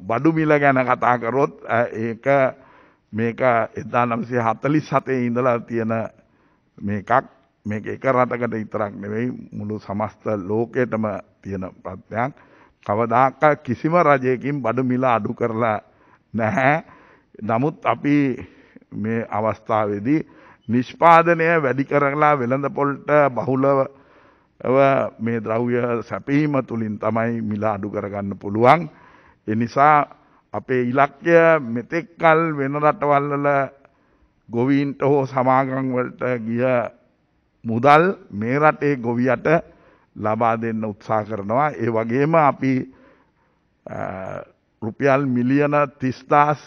බඩු මිල ගැන කතා කරොත් ඒක මේක එදා නම්සේ හතලි සතේ ඉඳලා තියෙන මේකක් මේ එක රටකට ඉතරක් නෙවෙයි මුළු සමස්ත ලෝකයටම තියෙන ප්‍රත්යක් කවදාක කිසිම රජයකින් බඩු මිල අඩු කරලා නැහැ නමුත් අපි මේ අවස්ථාවේදී නිෂ්පාදනය වැඩි කරලා වෙළඳ පොල්ට බහුලව මේ ද්‍රව්‍ය සැපීම තුළින් තමයි මිලා අඩු කරගන්න පුළුවන්. ඒ නිසා අපේ ඉලක්කය මෙතෙක්කල් වෙන රටවල්ලල ගොවීන්ට හෝ සමාගංවලට ගිය මුදල් මේ රටේ ගොවියට ලබා දෙන්න උත්සා කරනවා. ඒ වගේම අපි රුපියල් මිලියන තිස්තාස්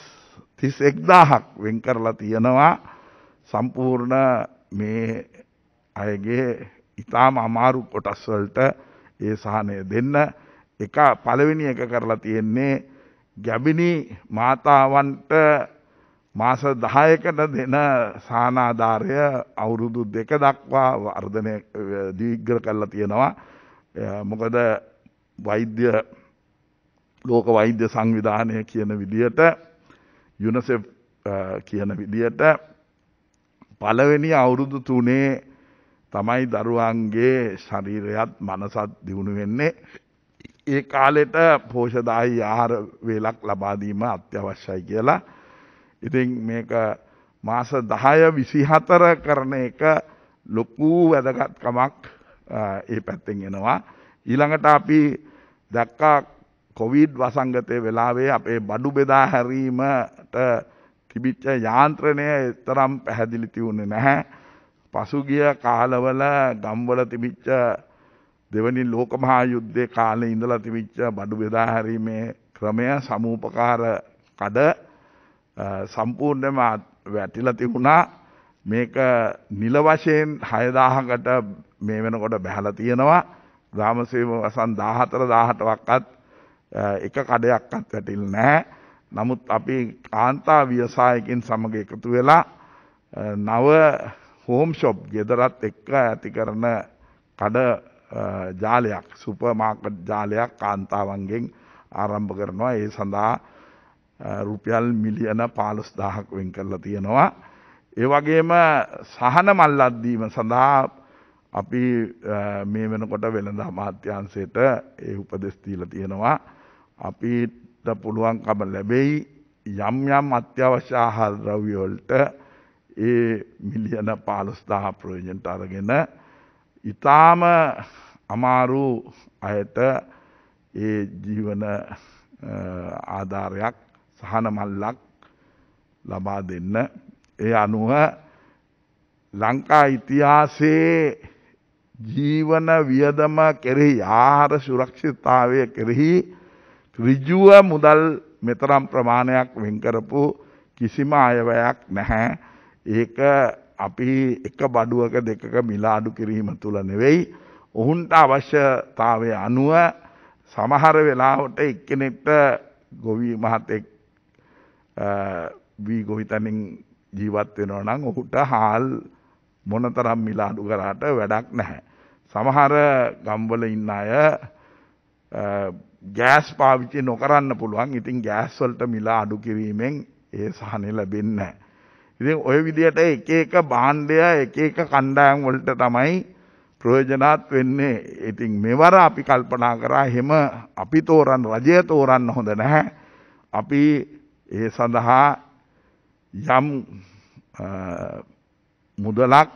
තිස් එක්දාහක් වෙන් කරලා තියෙනවා සම්පූර්ණ මේ අයගේ ඉතාම අමාරු කොටස්වලට ඒ සහනය දෙන්න එක පළවෙනි එක කරලා තියෙන්නේ ගැබිණි මාතාවන්ට මාස 10කට දෙන සානාධාරය අවුරුදු දෙක දක්වා වර්ධනය දීග්‍ර කරලා තියෙනවා. මොකද වෛද්‍ය ලෝක වෛද්‍ය සංවිධානය කියන විදියට යුනසෙප් කියන විදියට පළවෙනි අවුරුදු තුනේ තමයි දරුවන්ගේ ශරීරයත් මනසත් දියුණු වෙන්නේ ඒ කාලෙට පෝෂදාහි ආහාර වේලක් ලබාදීම අත්‍යවශ්‍යයි කියලා. ඉතින් මේක මාස දහය විසිහතර කරන එක ලොකූ වැදගත්කමක් ඒ පැත්තෙන් එනවා. ඊළඟට අපි දැක්කා කොවිඩ් වසංගතය වෙලාවේ අපේ බඩු බෙදා හැරීමට තිබිච්ච යාන්ත්‍රණය එතරම් පැහැදිලි තිවුණේ නැහැ. පසුගිය කාලවල ගම්වල තිබිච්ච දෙවනි ලෝකමහා යුද්ධය කාලේ ඉඳලා තිබිච්ච බඩු බෙදාහැරීමේ ක්‍රමය සමූපකාර කඩ සම්පූර්ණයම වැටිලා තිබුණා මේක නිල වශයෙන් හයදාහකට මේ වෙනකොට බැහලා තියෙනවා ග්‍රාමසේම වසන් දාහතර දාහටවක්කත් එක කඩයක්කත් වැටිල් නෑ නමුත් අපි කාන්තා වියසායකින් සමඟ එකතු වෙලා නව හෝම් ෂොප් ගෙදරත් එක්ක ඇති කරන කඩ ජාලයක් සුපමාකට් ජාලයක් කාන්තාවන්ගෙන් ආරම්භ කරනවා ඒ සඳහා රුපියල් මිලියන පාලස් දාහක් වෙන් කරලා තියෙනවා. ඒ වගේම සහන මල්ලද්දීම සඳහා අපි මේ වෙනකොට වෙළඳ අමාත්‍යන්සයට ඒ උපදෙස්තීල තියෙනවා. අපිට පුළුවන්කම ලැබෙයි යම් යම් අත්‍යවශ්‍ය ආහාර ද්‍රව්‍යවලට ඒ මිලියන පාලස්දාහ ප්‍රයෝජෙන්ට අරගෙන ඉතාම අමාරු අයට ඒ ජීවන ආධාරයක් සහන මල්ලක් ලබා දෙන්න. ඒ අනුව ලංකා ඉතිහාසේ ජීවන වියදම කෙරෙහි ආහාර සුරක්ෂිතාවය කෙරෙහි රිජුව මුදල් මෙතරම් ප්‍රමාණයක් වෙන්කරපු කිසිම අයවයක් නැහැ. ඒක අපි එක බඩුවක දෙකක මිලාඩු කිරීම තුළ නෙවෙයි ඔහුන්ට අවශ්‍යතාවය අනුව සමහර වෙලාවට එක්කෙනෙක්ට ගොවී මහතෙක් වී ගොවිතනින් ජීවත් වෙනවා නම් ඔහුට හාල් මොනතරම් මිලාඩු කරාට වැඩක් නැහැ. සමහර ගම්වල ඉන්න අය ගෑස් පාවිච්චි නොකරන්න පුළුවන් ඉතින් ගෑස්වලට මිලා අඩු කිරීමෙන් ඒ සහනය ලැබෙන්නේ නැහැ. ඉතින් ඔය විදිහට එක එක භාණ්ඩයා එක එක කණ්ඩායම් වලට තමයි ප්‍රයෝජනවත් වෙන්නේ. ඉතින් මෙවර අපි කල්පනා කරා හැම අපි තෝරන්න රජය තෝරන්න හොඳ නැහැ. අපි ඒ සඳහා යම් මුදලක්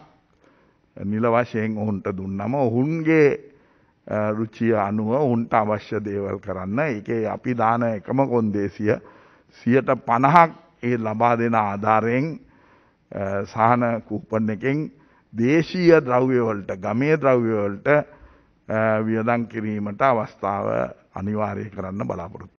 නිල වශයෙන් ඔවුන්ට දුන්නම ඔවුන්ගේ රුචිය අනුව ඔවුන්ට අවශ්‍ය දේවල් කරන්න. ඒකේ අපි දාන එකම කොන්දේසිය 150ක් ඒ ලබා දෙන ආධාරයෙන් සහන කූපන් එකෙන් දේශීය ද්‍රව්‍යවලට ගමේ ද්‍රව්‍යවලට වියදන් කිරීමට අවස්ථාව අනිවාර්ය කරන්න බලාපොරොත්.